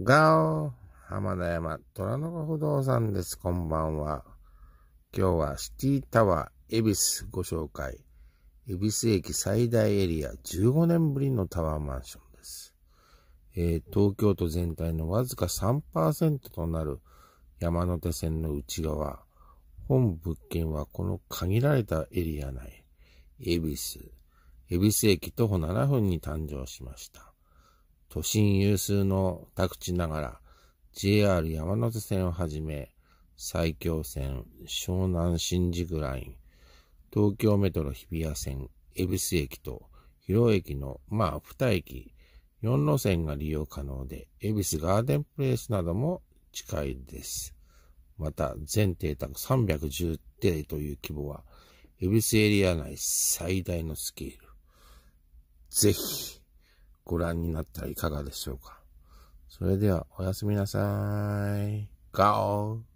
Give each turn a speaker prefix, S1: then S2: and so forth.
S1: ガオ浜田山虎の子不動産です。こんばんは。今日はシティタワー恵比寿ご紹介。恵比寿駅最大エリア15年ぶりのタワーマンションです。えー、東京都全体のわずか3%となる山手線の内側。本物件はこの限られたエリア内、恵比寿。恵比寿駅徒歩7分に誕生しました。都心有数の宅地ながら、JR 山手線をはじめ、埼京線、湘南新宿ライン、東京メトロ日比谷線、恵比寿駅と広尾駅の、まあ、二駅、4路線が利用可能で、恵比寿ガーデンプレイスなども近いです。また、全邸宅310邸という規模は、恵比寿エリア内最大のスケール。ぜひ、ご覧になってはいかがでしょうか。それでは、おやすみなさい。ガオー